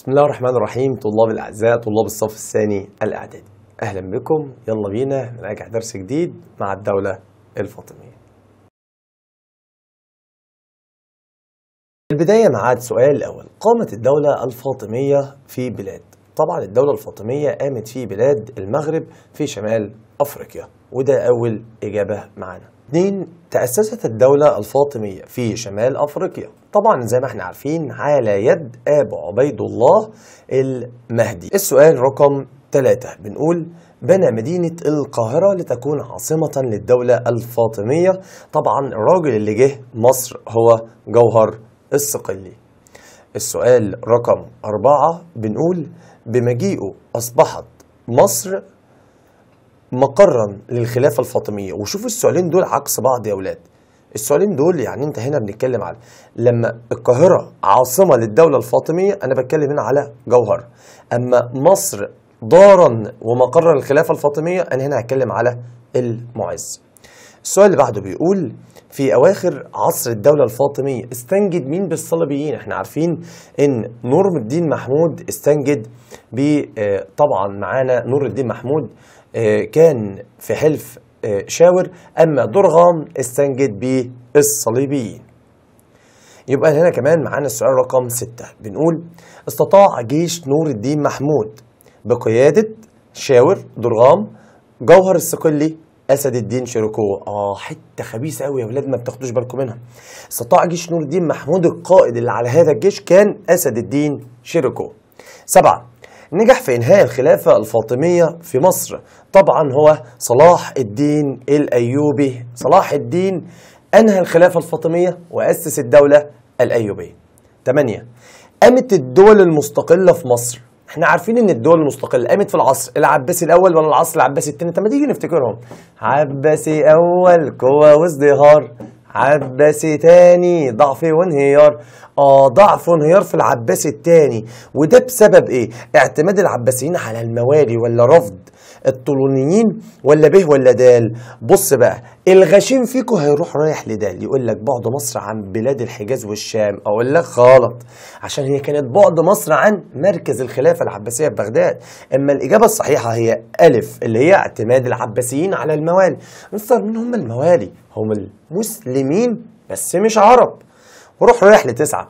بسم الله الرحمن الرحيم طلاب الأعزاء طلاب الصف الثاني الإعدادي أهلا بكم يلا بينا نراجع درس جديد مع الدولة الفاطمية البداية مع السؤال الأول قامت الدولة الفاطمية في بلاد طبعا الدولة الفاطمية قامت في بلاد المغرب في شمال أفريقيا وده أول إجابة معانا اثنين تأسست الدولة الفاطمية في شمال أفريقيا طبعا زي ما احنا عارفين على يد أبو عبيد الله المهدي السؤال رقم ثلاثة بنقول بنى مدينة القاهرة لتكون عاصمة للدولة الفاطمية طبعا الراجل اللي جه مصر هو جوهر الصقلي السؤال رقم أربعة بنقول بمجيئه أصبحت مصر مقرا للخلافه الفاطميه وشوف السؤالين دول عكس بعض يا اولاد السؤالين دول يعني انت هنا بنتكلم على لما القاهره عاصمه للدوله الفاطميه انا بتكلم هنا على جوهر اما مصر دارا ومقرا للخلافة الفاطميه انا هنا هتكلم على المعز السؤال اللي بعده بيقول في اواخر عصر الدوله الفاطميه استنجد مين بالصليبيين احنا عارفين ان نور الدين محمود استنجد ب آه، طبعا معانا نور الدين محمود آه، كان في حلف آه، شاور أما درغام استنجد بالصليبيين يبقى هنا كمان معانا السؤال رقم ستة بنقول استطاع جيش نور الدين محمود بقيادة شاور درغام جوهر السقلي اسد الدين شيروكوه اه حته خبيثه قوي يا ولاد ما بتاخدوش بالكم منها استطاع جيش نور الدين محمود القائد اللي على هذا الجيش كان اسد الدين شيروكوه سبعة نجح في إنهاء الخلافة الفاطمية في مصر طبعا هو صلاح الدين الأيوبي صلاح الدين أنهى الخلافة الفاطمية وأسس الدولة الأيوبية 8 قامت الدول المستقلة في مصر احنا عارفين ان الدول المستقله قامت في العصر العباسي الاول ولا العصر العباسي الثاني طب ما تيجي نفتكرهم عباسي اول قوه وازدهار عباسي تاني ضعف ايه وانهيار اه ضعف وانهيار في العباسي التاني وده بسبب ايه اعتماد العباسيين على الموالي ولا رفض الطولونيين ولا به ولا دال بص بقى الغشيم فيكو هيروح رايح لدال يقول لك بعد مصر عن بلاد الحجاز والشام اقول لك غلط عشان هي كانت بعد مصر عن مركز الخلافه العباسيه في بغداد اما الاجابه الصحيحه هي الف اللي هي اعتماد العباسيين على الموالي نصر مين هم الموالي هم مسلمين بس مش عرب وروح رايح لتسعة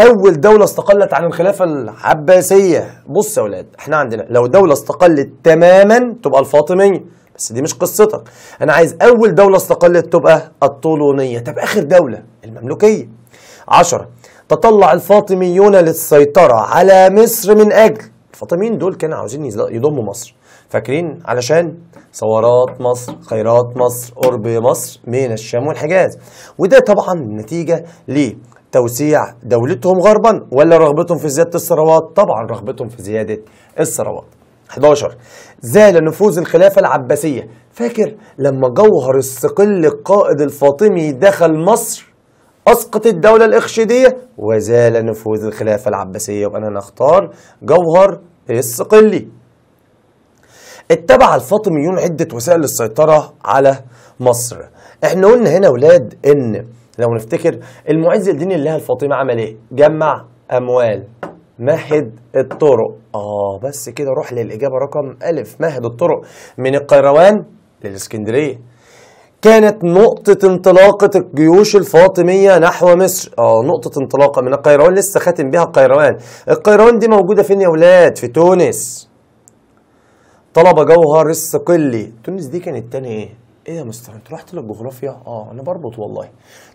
أول دولة استقلت عن الخلافة العباسية بص يا ولاد احنا عندنا لو دولة استقلت تماما تبقى الفاطمية بس دي مش قصتك أنا عايز أول دولة استقلت تبقى الطولونية طب آخر دولة المملوكية عشرة تطلع الفاطميون للسيطرة على مصر من أجل الفاطميين دول كانوا عاوزين يضموا مصر فاكرين علشان ثورات مصر خيرات مصر قرب مصر من الشام والحجاز وده طبعا نتيجه لتوسيع دولتهم غربا ولا رغبتهم في زياده الثروات طبعا رغبتهم في زياده الثروات 11 زال نفوذ الخلافة العباسية فاكر لما جوهر الصقل القائد الفاطمي دخل مصر أسقط الدولة الإخشيدية وزال نفوذ الخلافة العباسية وأنا نختار جوهر السقلي اتبع الفاطميون عدة وسائل للسيطرة على مصر احنا قلنا هنا ولاد ان لو نفتكر المعز اللي الله الفاطمي عمل ايه جمع اموال مهد الطرق اه بس كده روح للاجابه رقم الف مهد الطرق من القيروان للاسكندريه كانت نقطة انطلاقة الجيوش الفاطمية نحو مصر اه نقطة انطلاقة من القيروان لسه خاتم بها القيروان القيروان دي موجودة فين يا ولاد في تونس طلبة جوهر الصقلي تونس دي كانت تاني ايه ايه يا مستر انت رحت للجغرافيا اه انا بربط والله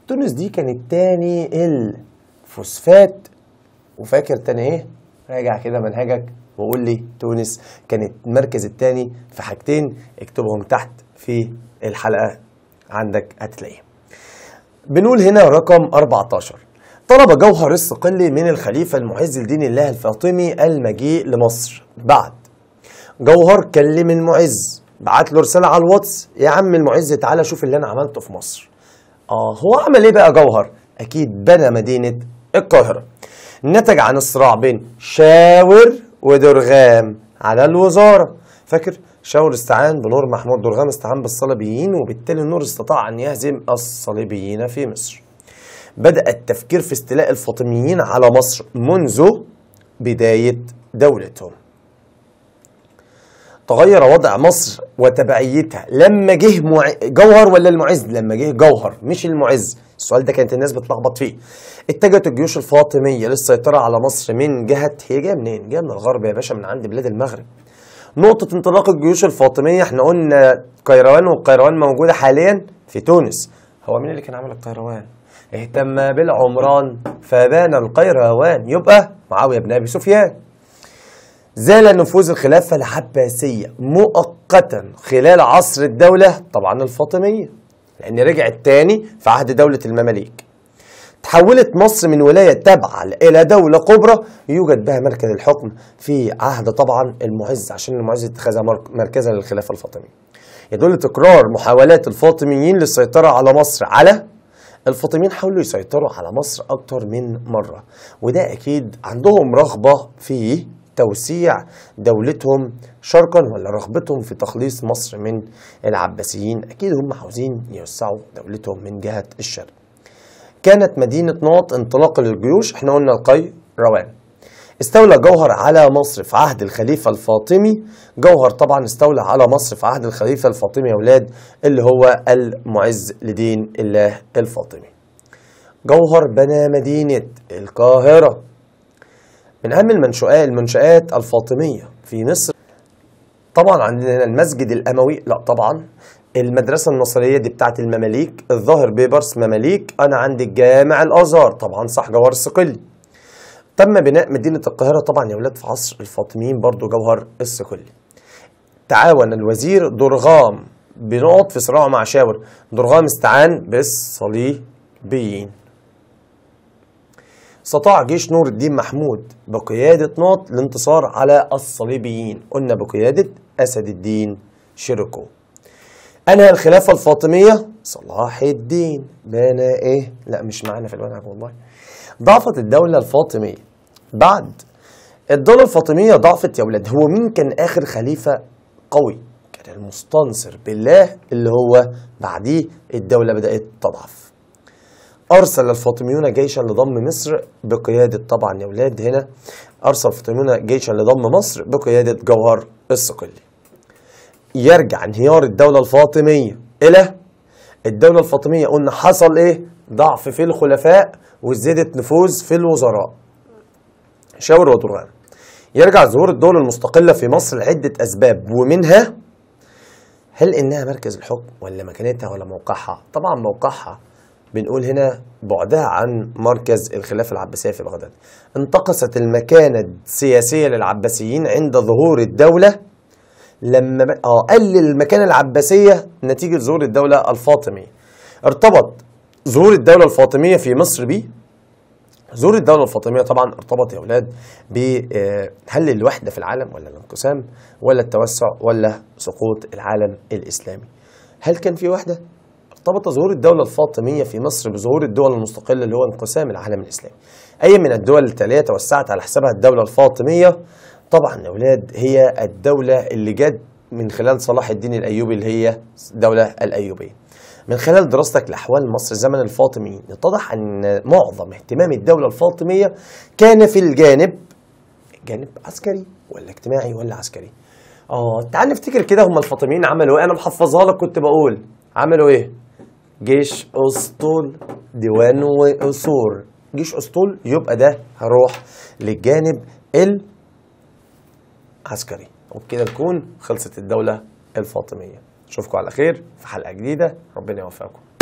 تونس دي كانت تاني الفوسفات وفاكر تاني ايه راجع كده منهجك وقول لي تونس كانت المركز التاني في حاجتين اكتبهم تحت في الحلقه عندك هتلاقيه بنقول هنا رقم 14 طلب جوهر الصقلي من الخليفة المعز لدين الله الفاطمي المجيء لمصر بعد جوهر كلم المعز بعت له رسالة على الواتس يا عم المعز تعالى شوف اللي أنا عملته في مصر آه هو عمل إيه بقى جوهر؟ أكيد بنى مدينة القاهرة نتج عن الصراع بين شاور ودرغام على الوزارة فاكر؟ شاول استعان بنور محمود درغام استعان بالصليبيين وبالتالي النور استطاع أن يهزم الصليبيين في مصر بدأ التفكير في استيلاء الفاطميين على مصر منذ بداية دولتهم تغير وضع مصر وتبعيتها لما جه مع... جوهر ولا المعز لما جه جوهر مش المعز السؤال ده كانت الناس بتلخبط فيه اتجهت الجيوش الفاطميه للسيطره على مصر من جهه هي جايه منين جايه من الغرب يا باشا من عند بلاد المغرب نقطة انطلاق الجيوش الفاطمية احنا قلنا قيروان والقيروان موجودة حاليا في تونس هو مين اللي كان عامل القيروان؟ اهتم بالعمران فبان القيروان يبقى معاوية بن أبي سفيان زال نفوذ الخلافة العباسية مؤقتا خلال عصر الدولة طبعا الفاطمية لأن رجعت تاني في عهد دولة المماليك تحولت مصر من ولاية تابعة إلى دولة كبرى يوجد بها مركز الحكم في عهد طبعا المعز عشان المعز اتخذها مركزا للخلافة الفاطمية يدل تكرار محاولات الفاطميين للسيطرة على مصر على الفاطميين حاولوا يسيطروا على مصر أكتر من مرة وده أكيد عندهم رغبة في توسيع دولتهم شرقا ولا رغبتهم في تخليص مصر من العباسيين أكيد هم عاوزين يوسعوا دولتهم من جهة الشرق كانت مدينة نقط انطلاقا للجيوش احنا قلنا القي روان استولى جوهر على مصر في عهد الخليفة الفاطمي جوهر طبعا استولى على مصر في عهد الخليفة الفاطمي يا ولاد اللي هو المعز لدين الله الفاطمي جوهر بنى مدينة القاهرة من أهم المنشآت المنشآت الفاطمية في مصر طبعا عندنا المسجد الأموي لا طبعا المدرسة النصرية دي بتاعت المماليك الظاهر بيبرس مماليك أنا عندي الجامع الأزهر طبعا صح جوهر الصقلي تم بناء مدينة القاهرة طبعا يا ولاد في عصر الفاطميين برضو جوهر الصقلي تعاون الوزير درغام بنقط في صراعه مع شاور درغام استعان بالصليبيين استطاع جيش نور الدين محمود بقيادة نقط الانتصار على الصليبيين قلنا بقيادة أسد الدين شيركو انهى الخلافه الفاطميه صلاح الدين بنا ايه لا مش معانا في المنهج والله ضعفت الدوله الفاطميه بعد الدوله الفاطميه ضعفت يا ولاد هو مين كان اخر خليفه قوي كان المستنصر بالله اللي هو بعديه الدوله بدات تضعف أرسل الفاطميون جيشا لضم مصر بقيادة طبعا يا ولاد هنا أرسل الفاطميون جيشا لضم مصر بقيادة جوهر الصقلي يرجع انهيار الدولة الفاطمية إلى الدولة الفاطمية قلنا حصل إيه؟ ضعف في الخلفاء وزادت نفوذ في الوزراء شاور ودران يرجع ظهور الدول المستقلة في مصر لعدة أسباب ومنها هل إنها مركز الحكم ولا مكانتها ولا موقعها؟ طبعا موقعها بنقول هنا بعدها عن مركز الخلافة العباسية في بغداد انتقصت المكانة السياسية للعباسيين عند ظهور الدولة لما اه قلل المكانه العباسيه نتيجه ظهور الدوله الفاطميه ارتبط ظهور الدوله الفاطميه في مصر ب ظهور الدولة الفاطمية طبعا ارتبط يا أولاد ب آه، هل الوحدة في العالم ولا الانقسام ولا التوسع ولا سقوط العالم الإسلامي هل كان في وحدة؟ ارتبط ظهور الدولة الفاطمية في مصر بظهور الدول المستقلة اللي هو انقسام العالم الإسلامي أي من الدول التالية توسعت على حسابها الدولة الفاطمية طبعا يا اولاد هي الدوله اللي جت من خلال صلاح الدين الايوبي اللي هي الدوله الايوبيه من خلال دراستك لاحوال مصر زمن الفاطميين اتضح ان معظم اهتمام الدوله الفاطميه كان في الجانب جانب عسكري ولا اجتماعي ولا عسكري اه تعال نفتكر كده هم الفاطميين عملوا ايه انا محفظها لك كنت بقول عملوا ايه جيش اسطول ديوان واسور جيش اسطول يبقى ده هروح للجانب ال عسكري وبكده تكون خلصت الدولة الفاطمية نشوفكم على خير في حلقة جديدة ربنا يوفقكم